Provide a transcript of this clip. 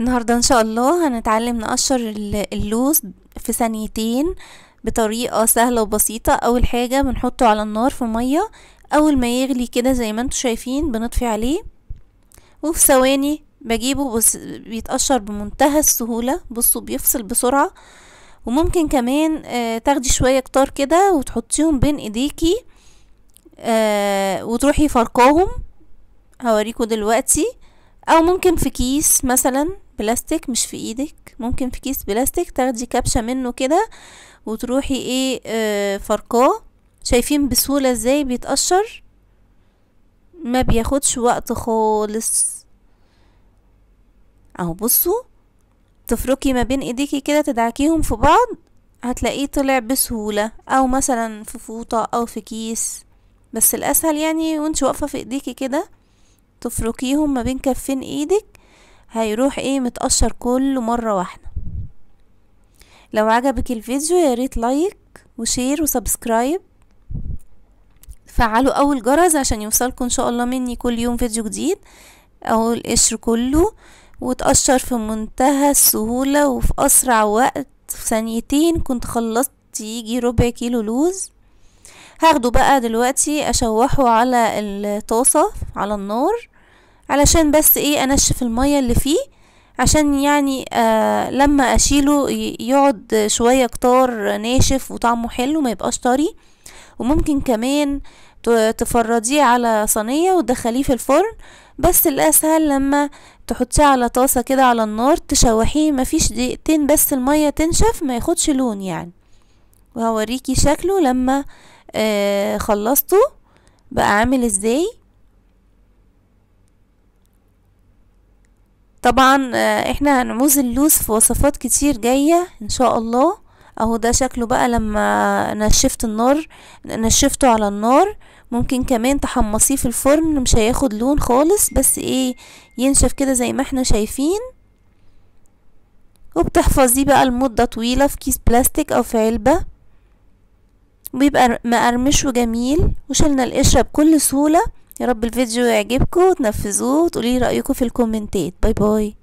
النهاردة ان شاء الله هنتعلم نقشر اللوز في ثانيتين بطريقة سهلة وبسيطة اول حاجة بنحطه على النار في مية اول ما يغلي كده زي ما انتم شايفين بنطفي عليه وفي ثواني بجيبه بس بيتقشر بمنتهى السهولة بصوا بيفصل بسرعة وممكن كمان آه تاخدي شوية كتار كده وتحطيهم بين ايديكي آه وتروحي فرقاهم هوريكم دلوقتي او ممكن في كيس مثلا بلاستيك مش في ايدك ممكن في كيس بلاستيك تاخدي كبشة منه كده وتروحي ايه آه، فرقاه شايفين بسهولة ازاي بيتقشر ما بياخدش وقت خالص اهو بصوا تفركي ما بين ايديكي كده تدعكيهم في بعض هتلاقيه طلع بسهولة او مثلا في فوطة او في كيس بس الاسهل يعني وانت واقفة في ايديكي كده تفركيهم ما بين كفين ايدك هيروح ايه متقشر كله مرة واحدة لو عجبك الفيديو يا ريت لايك وشير وسبسكرايب فعلوا اول جرس عشان يوصلكم ان شاء الله مني كل يوم فيديو جديد او القشر كله وتقشر في منتهى السهولة وفي اسرع وقت في ثانيتين كنت خلصت يجي ربع كيلو لوز هاخده بقى دلوقتي اشوحه على الطاسة على النار علشان بس ايه انشف المية اللي فيه عشان يعني آه لما اشيله يقعد شوية كتار ناشف وطعمه حلو ما يبقاش طري وممكن كمان تفرديه على صينية وتدخليه في الفرن بس الاسهل لما تحطيه على طاسة كده على النار تشوحيه مفيش دقيقتين بس المية تنشف ما ياخدش لون يعني وهوريكي شكله لما آه خلصته بقى عامل ازاي طبعا آه، احنا هنعوز اللوز في وصفات كتير جاية ان شاء الله اهو ده شكله بقى لما نشفت النار نشفته على النار ممكن كمان تحمصيه في الفرن مش هياخد لون خالص بس ايه ينشف كده زي ما احنا شايفين وبتحفظيه بقى لمدة طويلة في كيس بلاستيك او في علبة وبيبقى مقرمش وجميل وشلنا القشرة بكل سهولة يا رب الفيديو يعجبكم وتنفذوه وتقولي رايكم في الكومنتات باي باي